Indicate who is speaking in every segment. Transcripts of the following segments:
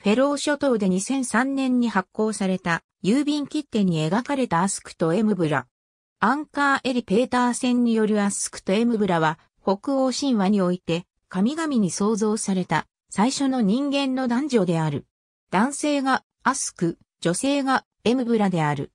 Speaker 1: フェロー諸島で2003年に発行された郵便切手に描かれたアスクとエムブラ。アンカーエリ・ペーター戦によるアスクとエムブラは北欧神話において神々に創造された最初の人間の男女である。男性がアスク、女性がエムブラである。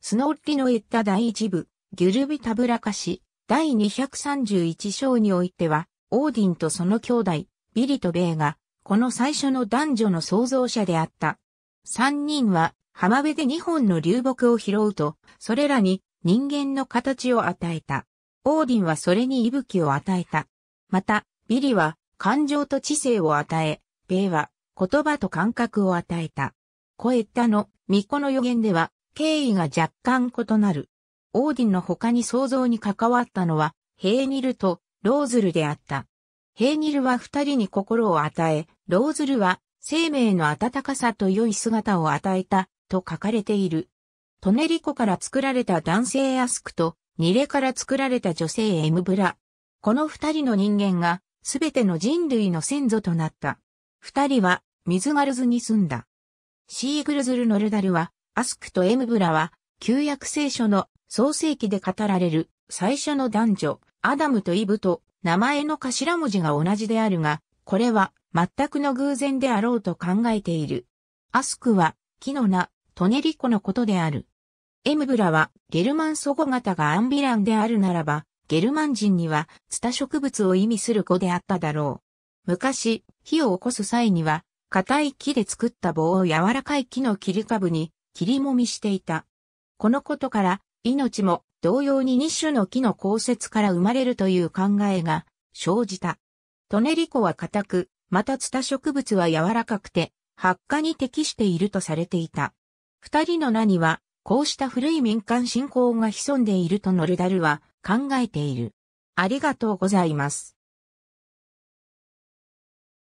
Speaker 1: スノッリの言った第一部、ギュルビタブラカシ、第231章においては、オーディンとその兄弟、ビリとベイがこの最初の男女の創造者であった。三人は浜辺で二本の流木を拾うと、それらに人間の形を与えた。オーディンはそれに息吹を与えた。また、ビリは感情と知性を与え、ベイは言葉と感覚を与えた。コエッタの巫女の予言では、経緯が若干異なる。オーディンの他に創造に関わったのは、ヘーニルとローズルであった。ヘーニルは二人に心を与え、ローズルは、生命の温かさと良い姿を与えた、と書かれている。トネリコから作られた男性アスクと、ニレから作られた女性エムブラ。この二人の人間が、すべての人類の先祖となった。二人は、水ガルズに住んだ。シーグルズルノルダルは、アスクとエムブラは、旧約聖書の創世記で語られる最初の男女、アダムとイブと名前の頭文字が同じであるが、これは全くの偶然であろうと考えている。アスクは、木の名、トネリコのことである。エムブラは、ゲルマン祖語型がアンビランであるならば、ゲルマン人には、ツタ植物を意味する子であっただろう。昔、火を起こす際には、硬い木で作った棒を柔らかい木の切り株に、切りもみしていた。このことから、命も同様に二種の木の降雪から生まれるという考えが生じた。トネリコは硬く、またツタ植物は柔らかくて、発火に適しているとされていた。二人の名には、こうした古い民間信仰が潜んでいるとノルダルは考えている。ありがとうございます。